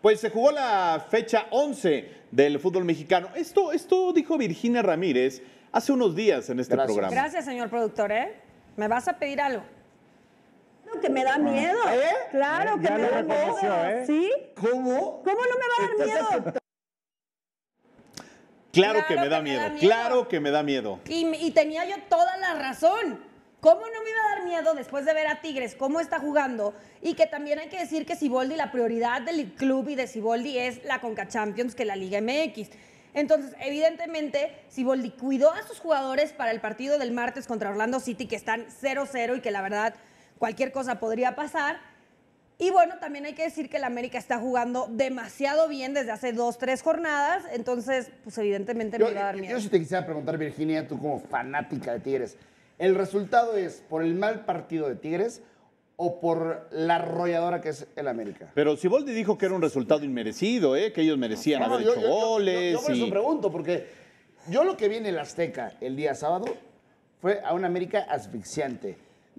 Pues se jugó la fecha 11 del fútbol mexicano. Esto, esto dijo Virginia Ramírez hace unos días en este programa. Gracias, señor productor. ¿eh? Me vas a pedir algo. que me da ah. miedo. ¿Eh? Claro que me da miedo. ¿eh? ¿Sí? ¿Cómo? ¿Cómo no me va a dar miedo? Claro, que, me da, miedo. claro que me da miedo. y tenía yo toda la razón. ¿Cómo no me iba a dar miedo después de ver a Tigres cómo está jugando? Y que también hay que decir que Siboldi, la prioridad del club y de Siboldi es la Conca Champions que la Liga MX. Entonces, evidentemente, Siboldi cuidó a sus jugadores para el partido del martes contra Orlando City, que están 0-0 y que la verdad cualquier cosa podría pasar. Y bueno, también hay que decir que el América está jugando demasiado bien desde hace dos, tres jornadas. Entonces, pues evidentemente me iba a dar miedo. Yo te quisiera preguntar, Virginia, tú como fanática de Tigres. El resultado es por el mal partido de Tigres o por la arrolladora que es el América. Pero si Siboldi dijo que era un resultado inmerecido, ¿eh? que ellos merecían haber hecho goles. Yo, por pregunto, porque yo lo que vi en el Azteca el día sábado fue a un América asfixiante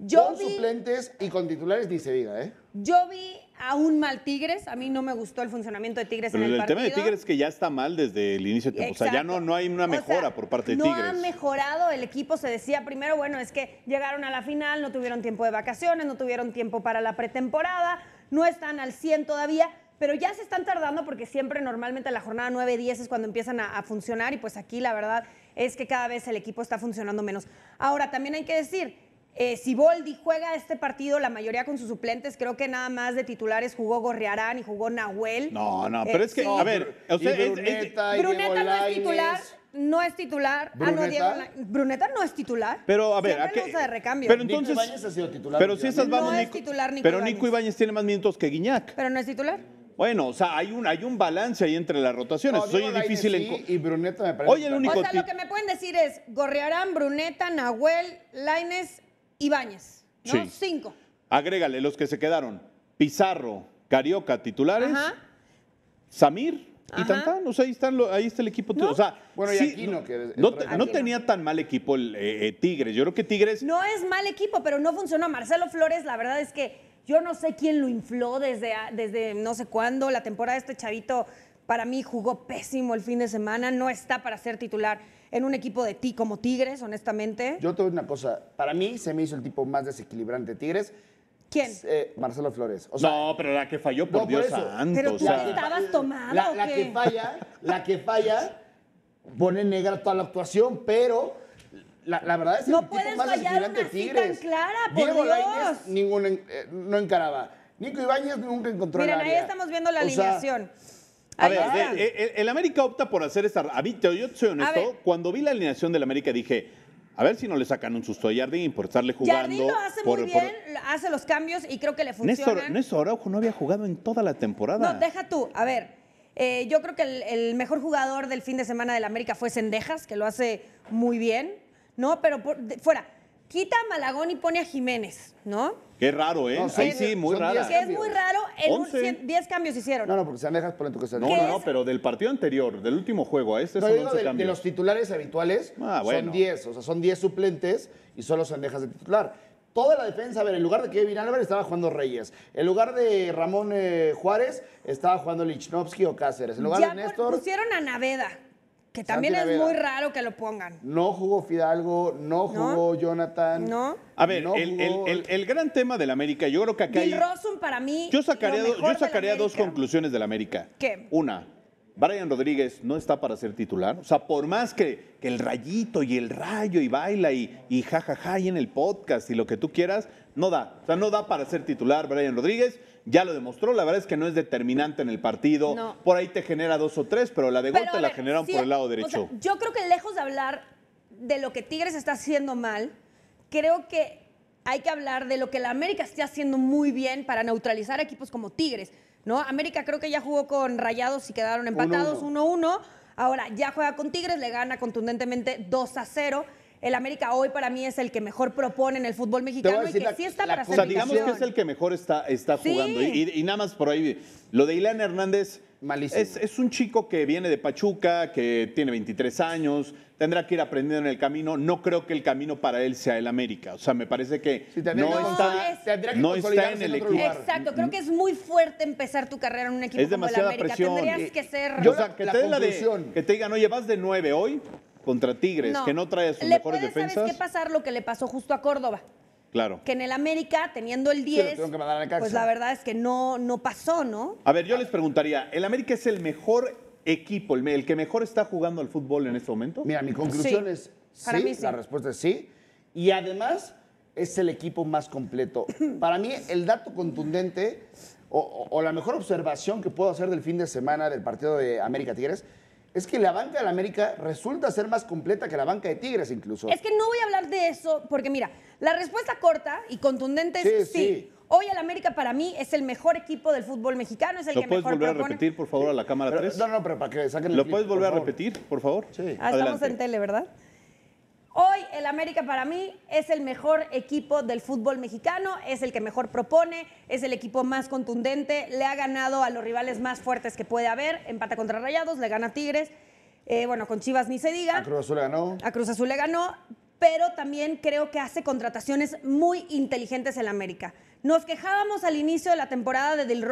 con suplentes y con titulares ni se diga, ¿eh? Yo vi a un mal Tigres. A mí no me gustó el funcionamiento de Tigres en el, el tema de Tigres es que ya está mal desde el inicio. De... O sea, ya no, no hay una mejora por parte de Tigres. No ha mejorado. El equipo se decía primero, bueno, es que llegaron a la final, no tuvieron tiempo de vacaciones, no tuvieron tiempo para la pretemporada, no están al 100 todavía pero ya se están tardando porque siempre normalmente la jornada 9, 10 es cuando empiezan a, funcionar y pues aquí la verdad es que cada vez el equipo está funcionando menos. Ahora, también hay que decir, eh, si Boldi juega este partido, la mayoría con sus suplentes. Creo que nada más de titulares jugó Gorriarán y jugó Nahuel. No, no, pero eh, es que, a ver, Bruneta, no es titular. No es titular. ¿Bruneta? Ah, no, Diego. Bruneta no es titular. Pero, a ver, Siempre a de recambio. Pero entonces. Nico ha sido titular. Pero si esas vamos. No Nico, es titular, Nico Pero Nico Ibañez tiene más minutos que Guiñac. Pero no es titular. Bueno, o sea, hay un, hay un balance ahí entre las rotaciones. No, Soy difícil sí, Y Bruneta me parece. o sea, lo que me pueden decir es Gorriarán, Bruneta, Nahuel, Laines Ibáñez, ¿no? Cinco. Agrégale los que se quedaron. Pizarro, Carioca, titulares. Ajá. Samir. Y Ajá. o sea, ahí, está el equipo. ¿No? bueno, no, no, tenía tan mal equipo el eh, eh, Tigres. Yo creo que Tigres. No es mal equipo, pero no funcionó. Marcelo Flores, la verdad es que yo no sé quién lo infló desde, ah, desde no sé cuándo. La temporada de este chavito, para mí, jugó pésimo el fin de semana. No está para ser titular en un equipo de ti como Tigres, honestamente? Yo te decir una cosa. Para mí se me hizo el tipo más desequilibrante de Tigres. ¿Quién? Eh, Marcelo Flores. no, pero la que falló, por Dios Pero tú estabas tomada. La, que falla, la que falla, pone negra toda la actuación, pero la, verdad es que no el tipo más fallar una Tigres. Tan clara, por Dios. Eh, no encaraba. Nico Ibáñez nunca encontró Miren, el área. ahí estamos viendo la alineación. A ver, eh, eh, el, América opta por hacer esta. A mí, yo soy honesto, cuando vi la alineación del América dije. A ver si no le sacan un susto a Jardín por estarle jugando. Jardín lo hace muy bien, hace los cambios y creo que le funciona. Néstor, Araujo no había jugado en toda la temporada. No, deja tú. A ver, eh, yo creo que el, mejor jugador del fin de semana del América fue Sendejas, que lo hace muy bien. No, pero fuera quita a Malagón y pone a Jiménez, ¿no? Qué raro, ¿eh? sí, sí, muy raro. es muy raro, 10 cambios hicieron. No, no, porque se dejado por el que se No, no, no, pero del partido anterior, del último juego a este no, son de, los titulares habituales ah, son 10, o sea, son 10 suplentes y solo se dejas de titular. Toda la defensa, a ver, en lugar de Kevin Álvarez estaba jugando Reyes. En lugar de Ramón eh, Juárez estaba jugando Lichnowsky o Cáceres. En lugar de Néstor. Pusieron a Naveda. Que también es muy raro que lo pongan. No jugó Fidalgo, no jugó Jonathan. No. A ver, el, gran tema del América, yo creo que acá Bill para mí. Yo sacaría, yo sacaría dos conclusiones del América. ¿Qué? Una, Brian Rodríguez no está para ser titular. O sea, por más que, el rayito y el rayo y baila y, y jajaja y en el podcast y lo que tú quieras, no da. O sea, no da para ser titular Brian Rodríguez. Ya lo demostró. La verdad es que no es determinante en el partido. Por ahí te genera dos o tres, pero la de gol te la generan por el lado derecho. yo creo que lejos de hablar de lo que Tigres está haciendo mal, creo que hay que hablar de lo que la América está haciendo muy bien para neutralizar equipos como Tigres. ¿no? América creo que ya jugó con Rayados y quedaron empatados 1-1. Ahora ya juega con Tigres, le gana contundentemente 2 a 0 el América hoy para mí es el que mejor propone en el fútbol mexicano y que sí está para hacer O sea, digamos que es el que mejor está, está jugando. Y, nada más por ahí, lo de Ilan Hernández. Malísimo. Es, un chico que viene de Pachuca, que tiene 23 años, tendrá que ir aprendiendo en el camino. No creo que el camino para él sea el América. O sea, me parece que no, está, que en el equipo. Exacto, creo mm. que es muy fuerte empezar tu carrera en un equipo como el América. Tendrías eh, que ser... que, te la que te digan, oye, vas de nueve hoy, contra Tigres, que no trae sus mejores defensas. ¿Sabes qué pasar lo que le pasó justo a Córdoba? Claro. Que en el América, teniendo el 10, pues la verdad es que no, no pasó, ¿no? A ver, yo les preguntaría, ¿el América es el mejor equipo, el, que mejor está jugando al fútbol en este momento? Mira, mi conclusión es sí, la respuesta es sí. Y además es el equipo más completo. Para mí, el dato contundente o la mejor observación que puedo hacer del fin de semana del partido de América Tigres es que la banca de la América resulta ser más completa que la banca de Tigres incluso. Es que no voy a hablar de eso porque mira, la respuesta corta y contundente es sí. Hoy el América para mí es el mejor equipo del fútbol mexicano, es el ¿Lo puedes volver a repetir, por favor, a la cámara 3? No, no, pero para que saquen el ¿Lo puedes volver a repetir, por favor? Sí. Ah, estamos en tele, ¿verdad? el América para mí es el mejor equipo del fútbol mexicano, es el que mejor propone, es el equipo más contundente, le ha ganado a los rivales más fuertes que puede haber, empata contra Rayados, le gana Tigres, eh, bueno, con Chivas ni se diga. A Cruz Azul le ganó. A Cruz Azul le ganó, pero también creo que hace contrataciones muy inteligentes en América. Nos quejábamos al inicio de la temporada de Dil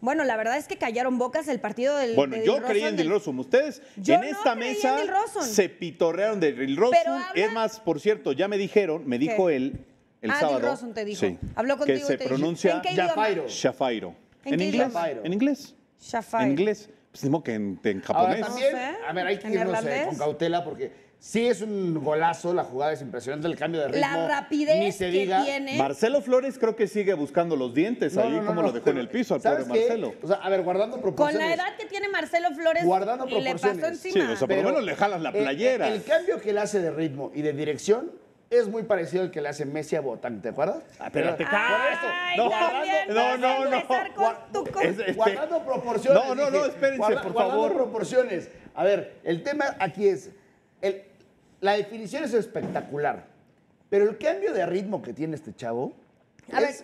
bueno, la verdad es que callaron bocas el partido del. Bueno, yo creía creí en Dil Dilrosun. Ustedes en esta mesa se pitorrearon de Dilrosun. Es más, por cierto, ya me dijeron, me dijo él el ah, sábado. Dilrosun te dijo. Sí, Habló contigo. Que se pronuncia Shafairo. Shafairo. ¿En, inglés? ¿En inglés? Shafairo. En inglés. Pues mismo que en, japonés. también, a ver, hay que irnos eh, con cautela porque Sí, es un golazo, la jugada es impresionante, el cambio de ritmo. La rapidez que tiene. Marcelo Flores creo que sigue buscando los dientes ahí, como lo dejó en el piso al pobre Marcelo. O sea, a ver, guardando proporciones. Con la edad que tiene Marcelo Flores, guardando proporciones. le pasó encima. Sí, o sea, por lo menos le jalas la playera. El, cambio que le hace de ritmo y de dirección es muy parecido al que le hace Messi a Botán, ¿te acuerdas? Ah, pero te Ay, No, no, no. no. Este, guardando proporciones. No, no, no, espérense, por favor. Guardando proporciones. A ver, el tema aquí es... El, la definición es espectacular, pero el cambio de ritmo que tiene este chavo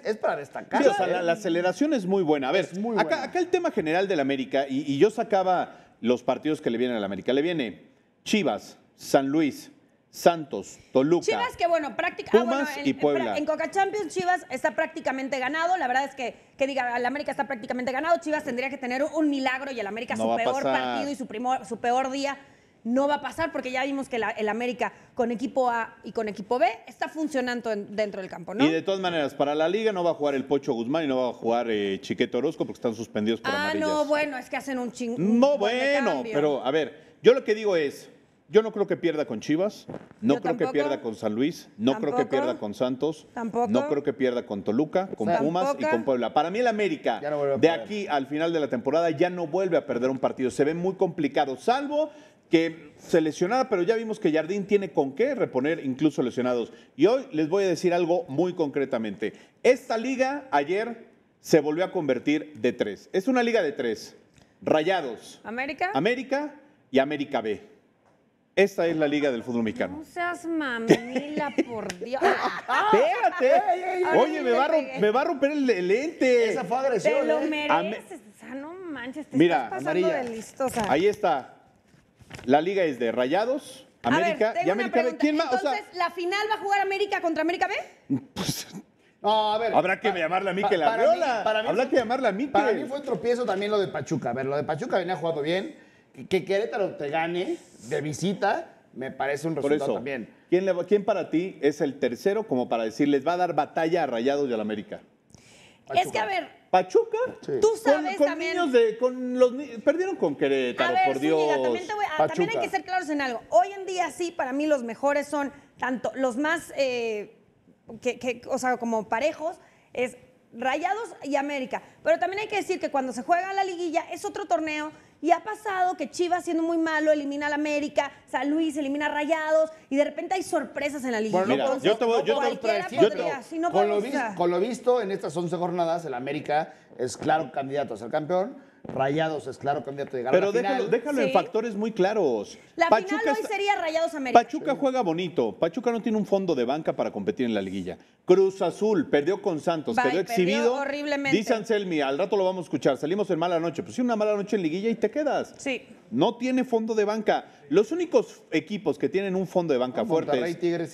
es, para destacar. ¿eh? la, aceleración es muy buena. A ver, Acá, el tema general del América, y, yo sacaba los partidos que le vienen al América. Le viene Chivas, San Luis. Santos, Toluca. Chivas que bueno, prácticamente. Ah, En Coca Champions Chivas está prácticamente ganado. La verdad es que que diga, el América está prácticamente ganado. Chivas tendría que tener un milagro y el América su peor partido y su, primo su peor día no va a pasar porque ya vimos que el América con equipo A y con equipo B está funcionando dentro del campo, ¿no? Y de todas maneras, para la liga no va a jugar el Pocho Guzmán y no va a jugar eh, Chiquete Orozco porque están suspendidos por ah, amarillas. Ah, no, bueno, es que hacen un chingo. No, bueno, pero a ver, yo lo que digo es, yo no creo que pierda con Chivas, no creo que pierda con San Luis, no creo que pierda con Santos, tampoco. no creo que pierda con Toluca, con Pumas y con Puebla. Para mí el América de aquí al final de la temporada ya no vuelve a perder un partido, se ve muy complicado, salvo que se lesionara, pero ya vimos que Jardín tiene con qué reponer incluso lesionados. Y hoy les voy a decir algo muy concretamente. Esta liga ayer se volvió a convertir de tres. Es una liga de tres. Rayados. América. América y América B. Esta es la liga del fútbol mexicano. No seas mamila, por Dios. Espérate. Oye, me va, a romper el lente. Esa fue Te lo ¿eh? mereces. O no manches, te Mira, estás pasando de listosa. Ahí está. La liga es de Rayados, América y América B. ¿Quién más? O sea, Entonces, ¿la final va a jugar América contra América B? Pues, no, a ver. habrá que llamarla a Mikel Arriola. Habrá que llamarla a Mikel. Para mí fue tropiezo también lo de Pachuca. A ver, lo de Pachuca venía jugando bien que Querétaro te gane de visita me parece un resultado también. ¿quién, ¿Quién para ti es el tercero como para decirles va a dar batalla a Rayados y la América? Es que, a ver. Pachuca. Tú sabes también. perdieron con Querétaro, por Dios. también, hay que ser claros en algo. Hoy en día sí, para mí los mejores son tanto los más, eh, o sea, como parejos es Rayados y América. Pero también hay que decir que cuando se juega la liguilla es otro torneo y ha pasado que Chivas, siendo muy malo, elimina al América, San Luis elimina a Rayados, y de repente hay sorpresas en la liga. yo te voy, con, lo visto, con lo visto en estas 11 jornadas, el América es claro candidato a ser campeón Rayados es claro candidato de ganar Pero déjalo, déjalo en factores muy claros. La final hoy sería Rayados América. Pachuca juega bonito. Pachuca no tiene un fondo de banca para competir en la liguilla. Cruz Azul perdió con Santos, quedó exhibido. horriblemente. Dice Anselmi, al rato lo vamos a escuchar. Salimos en mala noche. Pues sí, una mala noche en liguilla y te quedas. Sí. No tiene fondo de banca. Los únicos equipos que tienen un fondo de banca ah, fuerte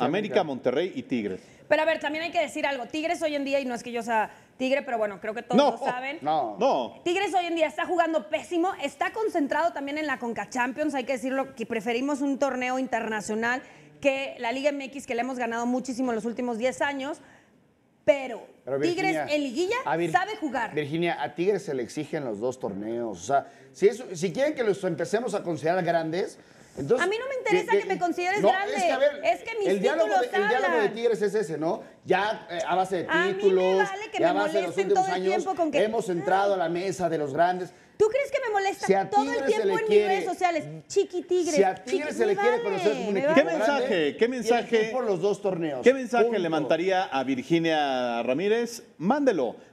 América. Monterrey y Tigres. Pero a ver, también hay que decir algo. Tigres hoy en día, y no es que yo sea Tigre, pero bueno, creo que todos lo saben. No, no. Tigres hoy en día está jugando pésimo, está concentrado también en la Conca Champions, hay que decirlo, que preferimos un torneo internacional que la Liga MX, que le hemos ganado muchísimo en los últimos 10 años, pero, Tigres en liguilla sabe jugar. Virginia, a Tigres se le exigen los dos torneos. O sea, si quieren que los empecemos a considerar grandes, a mí no me interesa que me consideres grande. Es que, a ver, es mis el de, El diálogo de Tigres es ese, ¿no? Ya eh, a base de títulos, a que ya me a los últimos todo años, con que... hemos entrado a la mesa de los grandes. ¿Tú crees que me molesta todo el tiempo en mis redes sociales? Chiquitigres. Si a Tigres se le quiere conocer ¿Qué mensaje? ¿Qué mensaje? Por los dos torneos. ¿Qué mensaje le mandaría a Virginia Ramírez? Mándelo